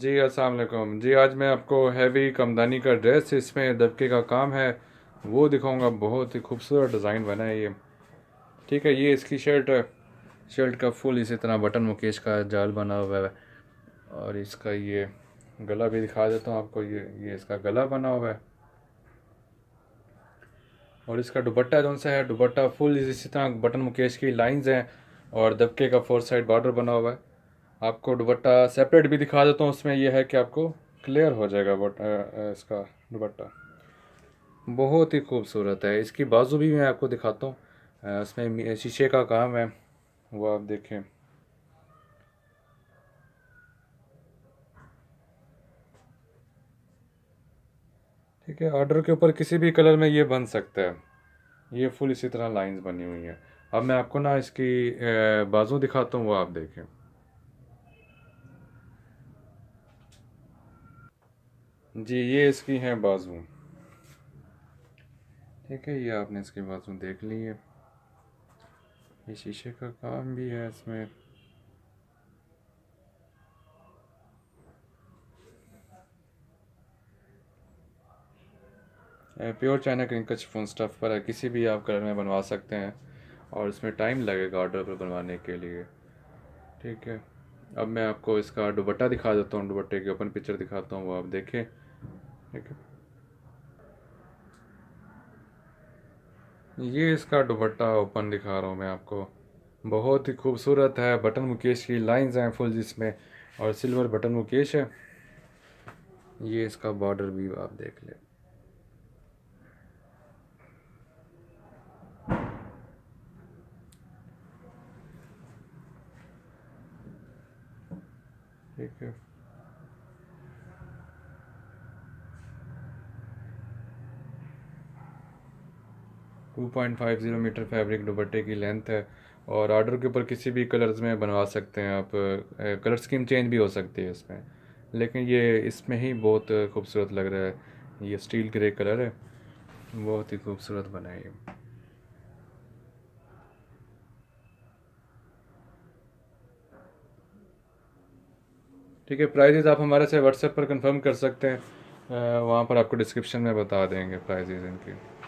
जी अस्सलाम जी आज मैं आपको हैवी कमदानी का ड्रेस इसमें दबके का काम है वो दिखाऊंगा बहुत ही खूबसूरत डिज़ाइन बना है ये ठीक है ये इसकी शर्ट शर्ट का फुल इसी तरह बटन मुकेश का जाल बना हुआ है और इसका ये गला भी दिखा देता हूँ आपको ये ये इसका गला बना हुआ है और इसका दुबट्टा कौन सा है दुबट्टा फुल इसी तरह बटन मुकेश की लाइन्स हैं और दबके का फोर साइड बॉर्डर बना हुआ है आपको दुबट्टा सेपरेट भी दिखा देता हूँ उसमें यह है कि आपको क्लियर हो जाएगा बट इसका दुबट्टा बहुत ही खूबसूरत है इसकी बाजू भी मैं आपको दिखाता हूँ इसमें शीशे का काम है वो आप देखें ठीक है ऑर्डर के ऊपर किसी भी कलर में ये बन सकता है ये फुल इसी तरह लाइंस बनी हुई हैं अब मैं आपको ना इसकी बाजू दिखाता हूँ वो आप देखें जी ये इसकी हैं बाजू ठीक है ये आपने इसकी बाजू देख ली है ये शीशे का काम भी है इसमें प्योर चाइना का शिफोन स्टफ़ पर है किसी भी आप कलर में बनवा सकते हैं और इसमें टाइम लगेगा ऑर्डर पर बनवाने के लिए ठीक है अब मैं आपको इसका दुबट्टा दिखा देता हूँ दुबट्टे की ओपन पिक्चर दिखाता हूँ वो आप देखें देखो ये इसका दुपट्टा ओपन दिखा रहा हूँ मैं आपको बहुत ही खूबसूरत है बटन मुकेश की लाइंस हैं फुल जिसमें और सिल्वर बटन मुकेश है ये इसका बॉर्डर भी आप देख लें ठीक है 2.50 मीटर फैब्रिक दुपट्टे की लेंथ है और आर्डर के ऊपर किसी भी कलर्स में बनवा सकते हैं आप कलर स्कीम चेंज भी हो सकती है इसमें लेकिन ये इसमें ही बहुत खूबसूरत लग रहा है ये स्टील ग्रे कलर है बहुत ही खूबसूरत बना है ये ठीक है प्राइजेज़ आप हमारे से व्हाट्सएप पर कंफर्म कर सकते हैं वहाँ पर आपको डिस्क्रिप्शन में बता देंगे प्राइजेज़ इनकी